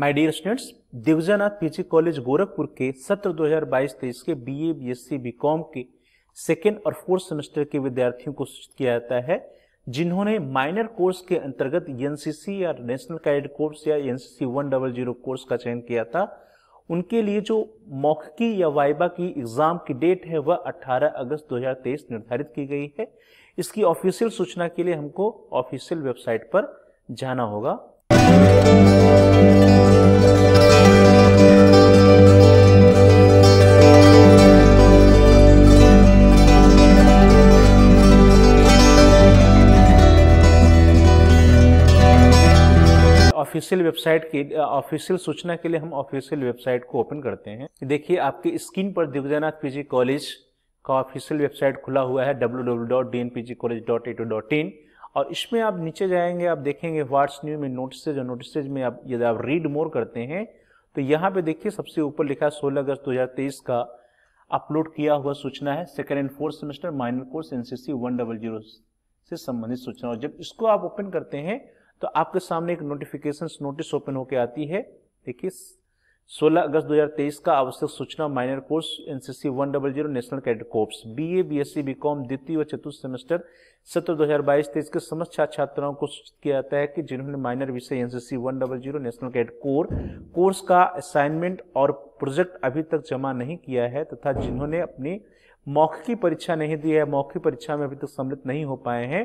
my dear students Divyanath PG college Gorakhpur के सत्र 2022-23 के बीए, बीएससी, बीकॉम के सेकेंड और फोर्थ सेमेस्टर के विद्यार्थियों को सूचित किया जाता है जिन्होंने माइनर कोर्स के अंतर्गत एनसीसी या नेशनल कैडेट कोर्स या एनसीसी 100 कोर्स का चयन किया था उनके लिए जो मौखिकी या वाइबा की एग्जाम की डेट है वह 18 अगस्त 2023 निर्धारित की गई है इसकी ऑफिशियल सूचना के लिए हमको ऑफिशियल वेबसाइट पर जाना होगा ऑफिशियल वेबसाइट के ऑफिशियल सूचना के लिए हम ऑफिशियल वेबसाइट को ओपन करते हैं देखिए आपके स्क्रीन पर दिव्यनाथ पीजी कॉलेज का ऑफिशियल वेबसाइट खुला हुआ है डब्ल्यू और इसमें आप नीचे जाएंगे आप देखेंगे व्हाट्स न्यू में नोटिसज और नोटिसज में आप यदि आप रीड मोर करते हैं तो यहाँ पे देखिए सबसे ऊपर लिखा है सोलह अगस्त 2023 का अपलोड किया हुआ सूचना है second and fourth semester minor course NCC one double zero से संबंधित सूचना और जब इसको आप ओपन करते हैं तो आपके सामने एक नोटिफिकेशन नोटिस ओपन होकर आती है देखिए 16 अगस्त 2023 का आवश्यक सूचना minor course NCC 100 national cadet course BA BSc BCom द्वितीय व चतुर्थ सेमेस्टर सत्र 2022-23 के समस्त छात्र छात्राओं को सूचित किया जाता है कि जिन्होंने माइनर विषय NCC 100 national cadet core course का असाइनमेंट और प्रोजेक्ट अभी तक जमा नहीं किया है तथा जिन्होंने अपनी मौखिकी परीक्षा नहीं दी है मौखिक परीक्षा में अभी तक सम्मिलित नहीं हो पाए हैं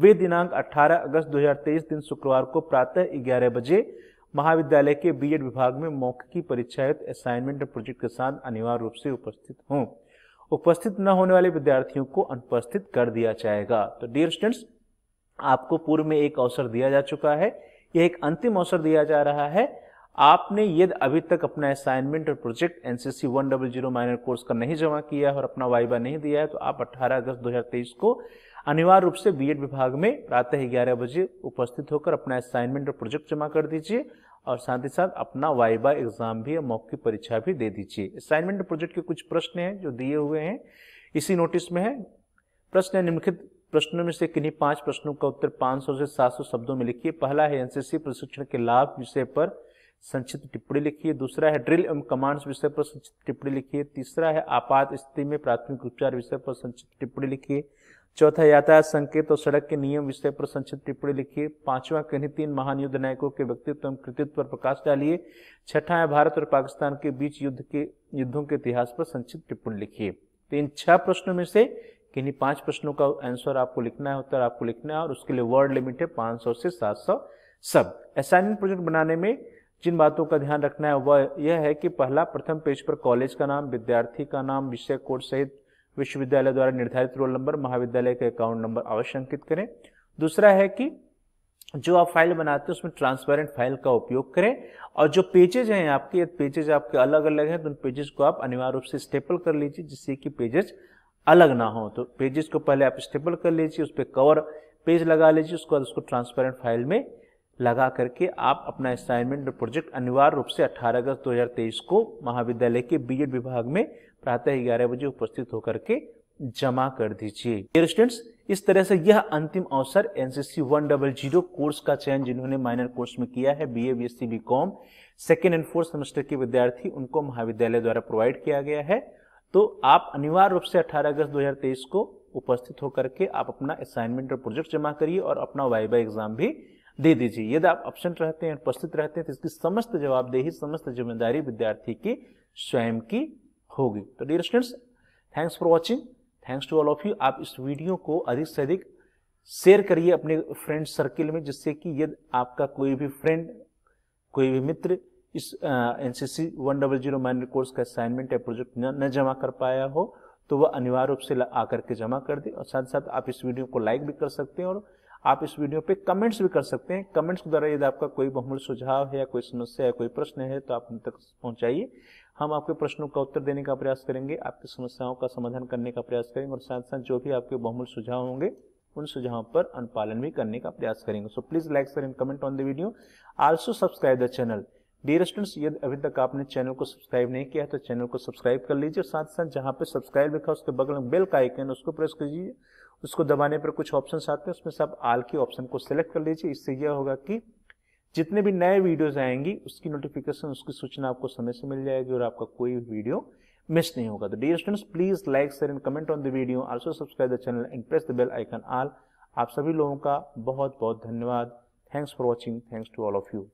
वे दिनांक 18 अगस्त 2023 दिन शुक्रवार को प्रातः ग्यारह बजे महाविद्यालय के बीएड विभाग में परीक्षा परीक्षायुक्त असाइनमेंट और प्रोजेक्ट के साथ अनिवार्य रूप से उपस्थित हों उपस्थित न होने वाले विद्यार्थियों को अनुपस्थित कर दिया जाएगा तो डियर स्टूडेंट्स आपको पूर्व में एक अवसर दिया जा चुका है यह एक अंतिम अवसर दिया जा रहा है आपने यदि अभी तक अपना असाइनमेंट और project NCC one double zero minor course का नहीं जमा किया और अपना वाइबा नहीं दिया है तो आप 18 अगस्त 2023 को अनिवार्य रूप से बीएड विभाग में प्रातः ग्यारह बजे उपस्थित होकर अपना असाइनमेंट और प्रोजेक्ट जमा कर दीजिए और साथ ही साथ अपना वाइबा एग्जाम भी या की परीक्षा भी दे दीजिए असाइनमेंट प्रोजेक्ट के कुछ प्रश्न हैं जो दिए हुए हैं इसी नोटिस में है प्रश्न निम्नलिखित प्रश्नों में से किन्हीं पांच प्रश्नों का उत्तर 500 से 700 शब्दों में लिखिए पहला है एनसीसी प्रशिक्षण के लाभ विषय पर संक्षिप्त टिप्पणी लिखिए दूसरा है ड्रिल एवं कमांड्स विषय पर संक्षिप्त टिप्पणी लिखिए तीसरा है आपात स्थिति में प्राथमिक उपचार विषय पर संक्षिप्त टिप्पणी लिखिए चौथा यातायात संकेत और सड़क के नियम विषय पर संक्षिप्त टिप्पणी लिखिए पांचवा कहीं तीन महान युद्ध नायकों के व्यक्तित्व एवं कृतित्व पर प्रकाश डालिए छठा है भारत और पाकिस्तान के बीच युद्ध के युद्धों के इतिहास पर संक्षिप्त टिप्पणी लिखिए तो इन छह प्रश्नों में से किन्हीं पांच प्रश्नों का आंसर आपको लिखना है उत्तर आपको लिखना है और उसके लिए वर्ड लिमिट है पांच सौ से सात सौ सब असाइनमेंट प्रोजेक्ट बनाने में जिन बातों का ध्यान रखना है वह यह है कि पहला प्रथम पेज पर कॉलेज का नाम विद्यार्थी का नाम विषय कोड सहित विश्वविद्यालय द्वारा निर्धारित रोल नंबर महाविद्यालय के अकाउंट नंबर अवश्य अंकित करें दूसरा है कि जो आप फाइल बनाते हैं उसमें ट्रांसपेरेंट फाइल का उपयोग करें और जो पेजेज हैं आपके पेजेज आपके अलग अलग हैं तो उन पेजेस को आप अनिवार्य रूप से स्टेपल कर लीजिए जिससे कि पेजेस अलग ना हो तो पेजेस को पहले आप स्टेपल कर लीजिए उस पर कवर पेज लगा लीजिए उसके बाद उसको ट्रांसपेरेंट फाइल में लगा करके आप अपना असाइनमेंट और प्रोजेक्ट अनिवार्य रूप से 18 अगस्त 2023 को महाविद्यालय के बीएड विभाग में प्रातः ग्यारह बजे उपस्थित होकर के जमा कर दीजिए स्टूडेंट्स इस तरह से यह अंतिम अवसर एनसीसी जीरो कोर्स का चयन जिन्होंने माइनर कोर्स में किया है C BCom second and fourth semester के विद्यार्थी उनको महाविद्यालय द्वारा प्रोवाइड किया गया है तो आप अनिवार्य रूप से 18 अगस्त 2023 को उपस्थित होकर के आप अपना असाइनमेंट और प्रोजेक्ट जमा करिए और अपना वाई बाई एग्जाम भी दे दीजिए यदि आप ऑप्शन रहते हैं उपस्थित रहते हैं तो इसकी समस्त जवाबदेही समस्त जिम्मेदारी विद्यार्थी की स्वयं की होगी तो dear students thanks for watching thanks to all of you आप इस वीडियो को अधिक से अधिक शेयर करिए अपने फ्रेंड सर्किल में जिससे कि यदि आपका कोई भी फ्रेंड कोई भी मित्र इस N C C one double zero minor course का असाइनमेंट या प्रोजेक्ट न, न जमा कर पाया हो तो वह अनिवार्य रूप से आकर के जमा कर दे और साथ साथ आप इस वीडियो को लाइक भी कर सकते हैं और आप इस वीडियो पे कमेंट्स भी कर सकते हैं कमेंट्स के द्वारा यदि आपका कोई बहुमूल्य सुझाव है या कोई समस्या है कोई प्रश्न है तो आप हम तक पहुंचाइए हम आपके प्रश्नों का उत्तर देने का प्रयास करेंगे आपकी समस्याओं का समाधान करने का प्रयास करेंगे और साथ साथ जो भी आपके बहुमूल्य सुझाव होंगे उन सुझावों पर अनुपालन भी करने का प्रयास करेंगे so please like share and comment on the video also subscribe the channel dear students यदि अभी तक आपने चैनल को सब्सक्राइब नहीं किया है तो चैनल को सब्सक्राइब कर लीजिए और साथ साथ जहां पे सब्सक्राइब लिखा उसके बगल में बेल का आइकन उसको प्रेस लीजिए उसको दबाने पर कुछ ऑप्शन आते हैं उसमें से आप आल के ऑप्शन को सिलेक्ट कर लीजिए इससे यह होगा कि जितने भी नए वीडियोस आएंगी उसकी नोटिफिकेशन उसकी सूचना आपको समय से मिल जाएगी और आपका कोई वीडियो मिस नहीं होगा तो dear students please like share and comment on the video also subscribe the channel and press the bell icon all आप सभी लोगों का बहुत बहुत धन्यवाद thanks for watching thanks to all of you